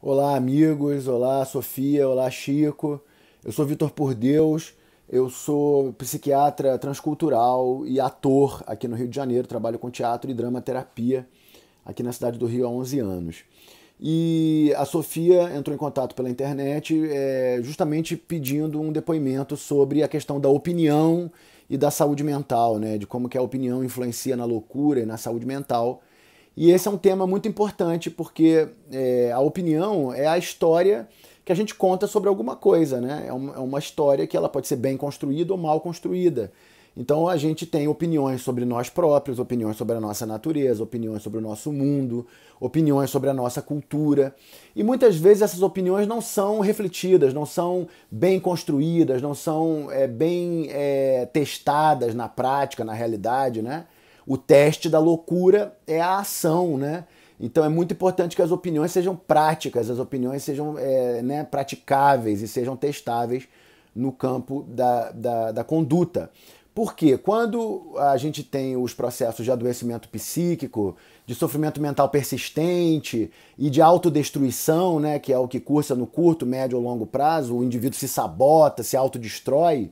Olá, amigos. Olá, Sofia. Olá, Chico. Eu sou Vitor Por Deus. Eu sou psiquiatra transcultural e ator aqui no Rio de Janeiro. Trabalho com teatro e drama terapia aqui na cidade do Rio há 11 anos. E a Sofia entrou em contato pela internet é, justamente pedindo um depoimento sobre a questão da opinião e da saúde mental, né? De como que a opinião influencia na loucura e na saúde mental. E esse é um tema muito importante porque é, a opinião é a história que a gente conta sobre alguma coisa, né? É uma, é uma história que ela pode ser bem construída ou mal construída. Então a gente tem opiniões sobre nós próprios, opiniões sobre a nossa natureza, opiniões sobre o nosso mundo, opiniões sobre a nossa cultura. E muitas vezes essas opiniões não são refletidas, não são bem construídas, não são é, bem é, testadas na prática, na realidade, né? O teste da loucura é a ação, né? Então é muito importante que as opiniões sejam práticas, as opiniões sejam é, né, praticáveis e sejam testáveis no campo da, da, da conduta. Porque quando a gente tem os processos de adoecimento psíquico, de sofrimento mental persistente e de autodestruição, né, que é o que cursa no curto, médio ou longo prazo, o indivíduo se sabota, se autodestrói,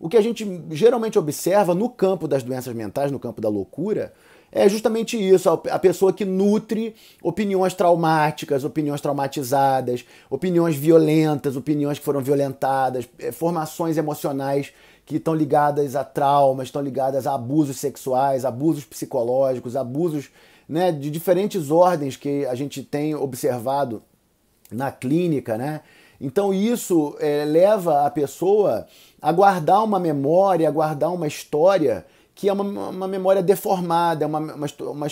o que a gente geralmente observa no campo das doenças mentais, no campo da loucura, é justamente isso, a pessoa que nutre opiniões traumáticas, opiniões traumatizadas, opiniões violentas, opiniões que foram violentadas, é, formações emocionais que estão ligadas a traumas, estão ligadas a abusos sexuais, abusos psicológicos, abusos né, de diferentes ordens que a gente tem observado na clínica, né? Então isso é, leva a pessoa a guardar uma memória, a guardar uma história que é uma, uma memória deformada, uma, uma,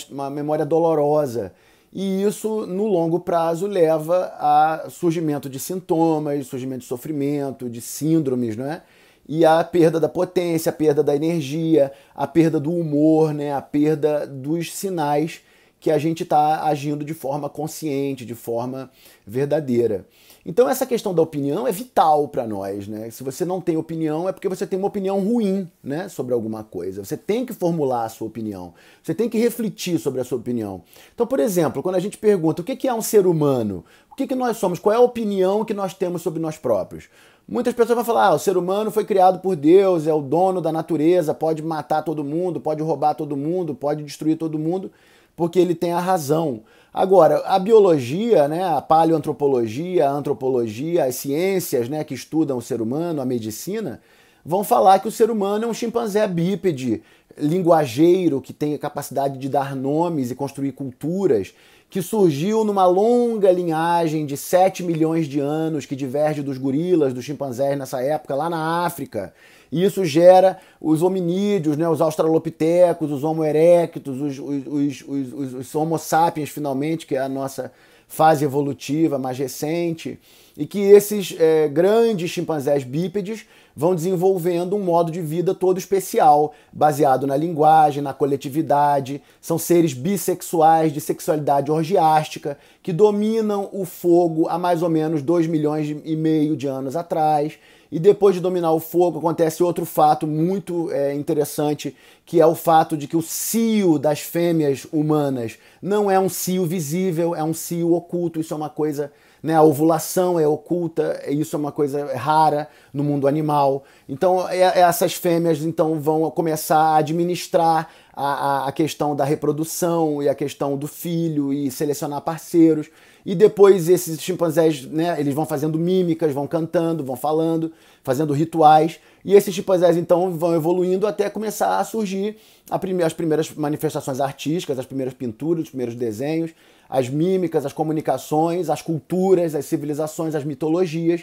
uma memória dolorosa. E isso, no longo prazo, leva a surgimento de sintomas, surgimento de sofrimento, de síndromes, não é? E a perda da potência, a perda da energia, a perda do humor, né? a perda dos sinais que a gente está agindo de forma consciente, de forma verdadeira. Então essa questão da opinião é vital para nós, né? Se você não tem opinião é porque você tem uma opinião ruim, né, sobre alguma coisa. Você tem que formular a sua opinião. Você tem que refletir sobre a sua opinião. Então, por exemplo, quando a gente pergunta o que é um ser humano, o que nós somos, qual é a opinião que nós temos sobre nós próprios, muitas pessoas vão falar: ah, o ser humano foi criado por Deus, é o dono da natureza, pode matar todo mundo, pode roubar todo mundo, pode destruir todo mundo, porque ele tem a razão. Agora, a biologia, né, a paleoantropologia, a antropologia, as ciências né, que estudam o ser humano, a medicina, vão falar que o ser humano é um chimpanzé bípede, linguageiro, que tem a capacidade de dar nomes e construir culturas, que surgiu numa longa linhagem de 7 milhões de anos, que diverge dos gorilas, dos chimpanzés nessa época, lá na África. E isso gera os hominídeos, né, os australopitecos, os homo erectus, os, os, os, os homo sapiens, finalmente, que é a nossa fase evolutiva mais recente, e que esses é, grandes chimpanzés bípedes vão desenvolvendo um modo de vida todo especial, baseado na linguagem, na coletividade. São seres bissexuais de sexualidade orgiástica que dominam o fogo há mais ou menos 2 milhões e meio de anos atrás e depois de dominar o fogo, acontece outro fato muito é, interessante, que é o fato de que o cio das fêmeas humanas não é um cio visível, é um cio oculto. Isso é uma coisa. Né, a ovulação é oculta, isso é uma coisa rara no mundo animal. Então, é, é essas fêmeas então vão começar a administrar a, a, questão da reprodução e a questão do filho e selecionar parceiros. E depois esses chimpanzés, né, eles vão fazendo mímicas, vão cantando, vão falando, fazendo rituais. E esses chimpanzés então vão evoluindo até começar a surgir a prime as primeiras manifestações artísticas, as primeiras pinturas, os primeiros desenhos, as mímicas, as comunicações, as culturas, as civilizações, as mitologias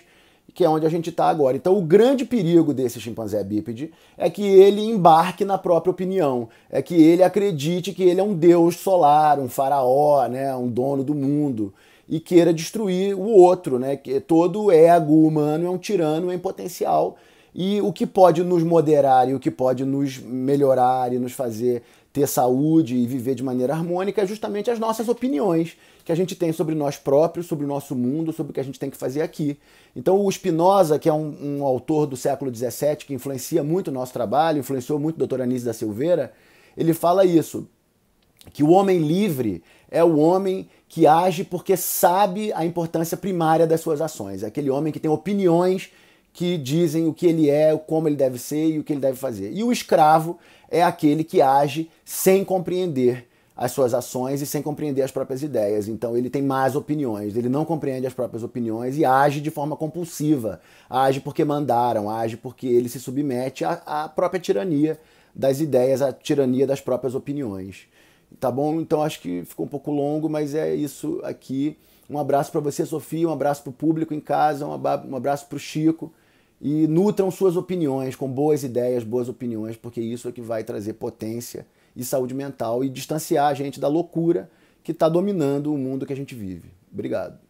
que é onde a gente está agora. Então, o grande perigo desse chimpanzé bípede é que ele embarque na própria opinião, é que ele acredite que ele é um deus solar, um faraó, né, um dono do mundo e queira destruir o outro, né? Que todo ego humano é um tirano em potencial e o que pode nos moderar e o que pode nos melhorar e nos fazer ter saúde e viver de maneira harmônica é justamente as nossas opiniões que a gente tem sobre nós próprios, sobre o nosso mundo, sobre o que a gente tem que fazer aqui. Então, o Spinoza, que é um, um autor do século XVII que influencia muito o nosso trabalho, influenciou muito o Dr. Anísio da Silveira, ele fala isso, que o homem livre é o homem que age porque sabe a importância primária das suas ações, é aquele homem que tem opiniões que dizem o que ele é, como ele deve ser e o que ele deve fazer. E o escravo é aquele que age sem compreender as suas ações e sem compreender as próprias ideias. Então ele tem más opiniões, ele não compreende as próprias opiniões e age de forma compulsiva. Age porque mandaram, age porque ele se submete à, à própria tirania das ideias, à tirania das próprias opiniões. Tá bom? Então acho que ficou um pouco longo, mas é isso aqui. Um abraço para você, Sofia, um abraço para o público em casa, um abraço para o Chico e nutram suas opiniões com boas ideias, boas opiniões, porque isso é que vai trazer potência e saúde mental e distanciar a gente da loucura que está dominando o mundo que a gente vive. Obrigado.